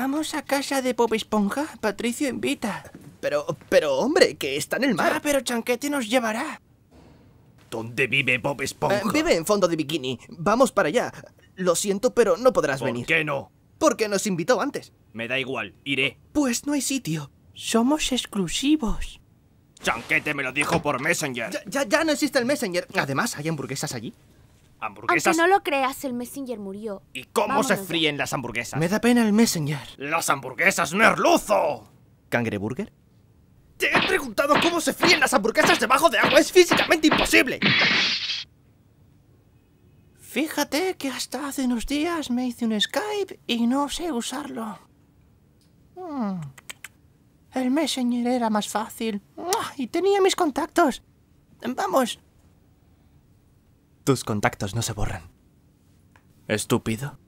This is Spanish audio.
Vamos a casa de Bob Esponja. Patricio invita. Pero, pero hombre, que está en el mar. Ah, pero Chanquete nos llevará. ¿Dónde vive Bob Esponja? Eh, vive en fondo de bikini. Vamos para allá. Lo siento, pero no podrás venir. ¿Por qué no? Porque nos invitó antes. Me da igual, iré. Pues no hay sitio. Somos exclusivos. Chanquete me lo dijo por Messenger. ya, ya no existe el Messenger. Además, hay hamburguesas allí hamburguesas. Aunque no lo creas, el Messenger murió. ¿Y cómo se fríen las hamburguesas? Me da pena el Messenger. ¡Las hamburguesas, merluzo! ¿Cangreburger? Te he preguntado cómo se fríen las hamburguesas debajo de agua. Es físicamente imposible. Fíjate que hasta hace unos días me hice un Skype y no sé usarlo. Hmm. El Messenger era más fácil. Y tenía mis contactos. Vamos, tus contactos no se borran. ¿Estúpido?